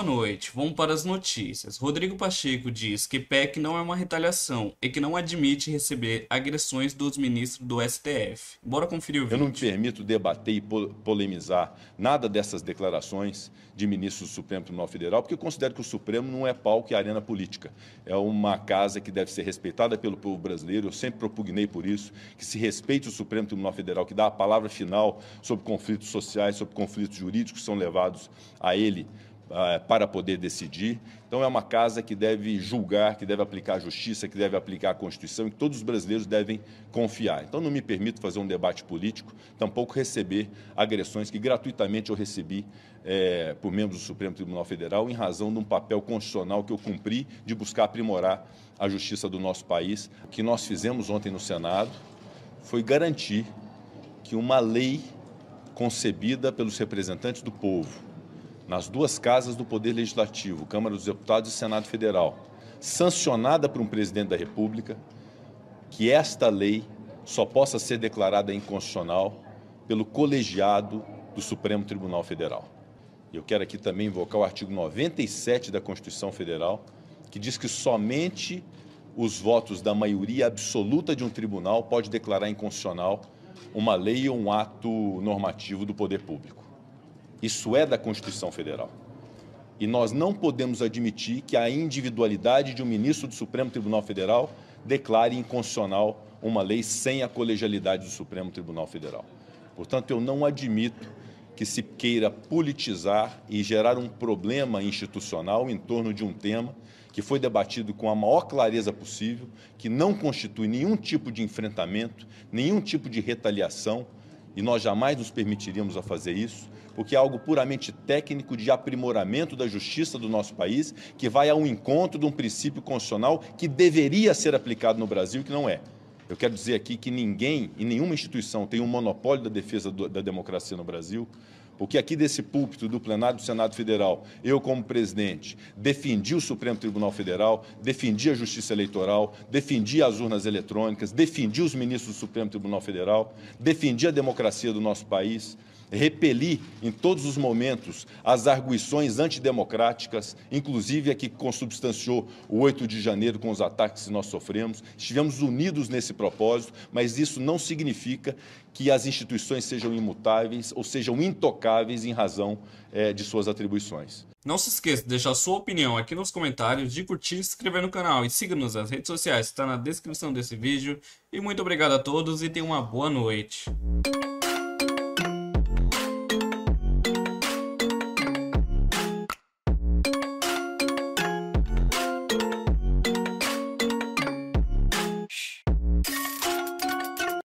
boa noite. Vamos para as notícias. Rodrigo Pacheco diz que PEC não é uma retaliação e que não admite receber agressões dos ministros do STF. Bora conferir o vídeo. Eu não me permito debater e polemizar nada dessas declarações de ministros do Supremo Tribunal Federal, porque eu considero que o Supremo não é palco e arena política. É uma casa que deve ser respeitada pelo povo brasileiro. Eu sempre propugnei por isso, que se respeite o Supremo Tribunal Federal, que dá a palavra final sobre conflitos sociais, sobre conflitos jurídicos que são levados a ele ah, para poder decidir. Então, é uma casa que deve julgar, que deve aplicar a justiça, que deve aplicar a Constituição e que todos os brasileiros devem confiar. Então, não me permito fazer um debate político, tampouco receber agressões que gratuitamente eu recebi é, por membros do Supremo Tribunal Federal em razão de um papel constitucional que eu cumpri de buscar aprimorar a justiça do nosso país. O que nós fizemos ontem no Senado foi garantir que uma lei concebida pelos representantes do povo nas duas casas do Poder Legislativo, Câmara dos Deputados e Senado Federal, sancionada por um presidente da República, que esta lei só possa ser declarada inconstitucional pelo colegiado do Supremo Tribunal Federal. E eu quero aqui também invocar o artigo 97 da Constituição Federal, que diz que somente os votos da maioria absoluta de um tribunal pode declarar inconstitucional uma lei ou um ato normativo do poder público. Isso é da Constituição Federal. E nós não podemos admitir que a individualidade de um ministro do Supremo Tribunal Federal declare inconstitucional uma lei sem a colegialidade do Supremo Tribunal Federal. Portanto, eu não admito que se queira politizar e gerar um problema institucional em torno de um tema que foi debatido com a maior clareza possível, que não constitui nenhum tipo de enfrentamento, nenhum tipo de retaliação, e nós jamais nos permitiríamos a fazer isso, porque é algo puramente técnico de aprimoramento da justiça do nosso país, que vai ao encontro de um princípio constitucional que deveria ser aplicado no Brasil e que não é. Eu quero dizer aqui que ninguém e nenhuma instituição tem um monopólio da defesa da democracia no Brasil porque aqui desse púlpito do plenário do Senado Federal, eu como presidente defendi o Supremo Tribunal Federal, defendi a Justiça Eleitoral, defendi as urnas eletrônicas, defendi os ministros do Supremo Tribunal Federal, defendi a democracia do nosso país, repeli em todos os momentos as arguições antidemocráticas, inclusive a que consubstanciou o 8 de janeiro com os ataques que nós sofremos. Estivemos unidos nesse propósito, mas isso não significa que as instituições sejam imutáveis ou sejam intocáveis em razão é, de suas atribuições. Não se esqueça de deixar sua opinião aqui nos comentários, de curtir, se inscrever no canal e siga-nos nas redes sociais, está na descrição desse vídeo. E muito obrigado a todos e tenha uma boa noite.